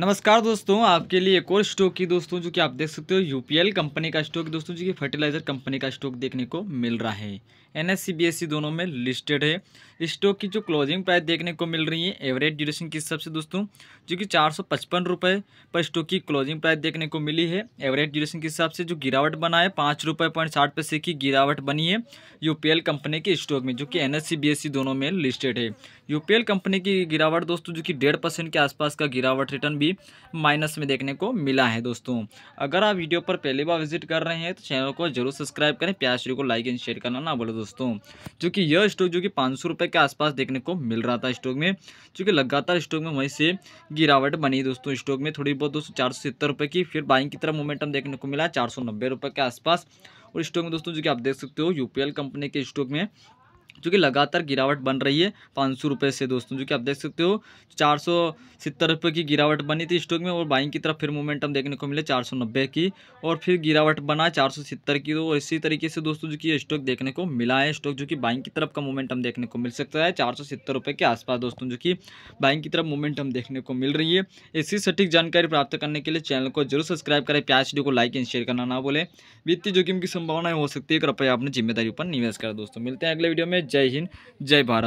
नमस्कार दोस्तों आपके लिए एक और स्टॉक की दोस्तों जो कि आप देख सकते हो यूपीएल कंपनी का स्टॉक दोस्तों जो कि फर्टिलाइजर कंपनी का स्टॉक देखने को मिल रहा है एस सी दोनों में लिस्टेड है स्टॉक की जो क्लोजिंग प्राइस देखने को मिल रही है एवरेज ड्यूरेशन के हिसाब से दोस्तों जो कि चार सौ पचपन रुपये पर स्टॉक की क्लोजिंग प्राइस देखने को मिली है एवरेज ड्यूरेशन के हिसाब से जो गिरावट बना है पाँच रुपये पॉइंट साठ पैसे की गिरावट बनी है यूपीएल कंपनी के स्टॉक में जो कि एस सी दोनों में लिस्टेड है यूपीएल कंपनी की गिरावट दोस्तों जो कि डेढ़ परसेंट के आसपास का गिरावट रिटर्न भी भी माइनस में देखने को मिला है दोस्तों अगर आप वीडियो पर पहली बार विजिट कर रहे हैं तो चैनल को जरूर सब्सक्राइब करें प्याज स्टोरी को लाइक एंड शेयर करना ना बोले दोस्तों क्योंकि यह स्टॉक जो कि पाँच के आसपास देखने को मिल रहा था स्टॉक में चूँकि लगातार स्टॉक में वहीं से गिरावट बनी दोस्तों स्टॉक में थोड़ी बहुत दोस्तों चार की फिर बाइंग की तरफ मोमेंटम देखने को मिला चार के आसपास और स्टॉक में दोस्तों जो कि आप देख सकते हो यूपीएल कंपनी के स्टॉक में जो कि लगातार गिरावट बन रही है पाँच सौ रुपये से दोस्तों जो कि आप देख सकते हो चार सौ सत्तर रुपये की गिरावट बनी थी स्टॉक में और बाइंग की तरफ फिर मोमेंटम देखने को मिले चार सौ नब्बे की और फिर गिरावट बना चार सौ सत्तर की और तो इसी तरीके से दोस्तों जो कि स्टॉक देखने को मिला है स्टॉक जो कि बाइंग की तरफ का मोमेंटम देखने को मिल सकता है चार सौ सत्तर रुपये के आसपास दोस्तों जो कि बाइंग की तरफ मोमेंटम देखने को मिल रही है इसी सटीक जानकारी प्राप्त करने के लिए चैनल को जरूर सब्सक्राइब करें प्याज वीडियो को लाइक एंड शेयर करना ना बोले वित्तीय जोखिम की संभावनाएं हो सकती है कृपया अपनी जिम्मेदारी पर निवेश करें दोस्तों मिलते हैं अगले वीडियो में जय हिंद जय भारत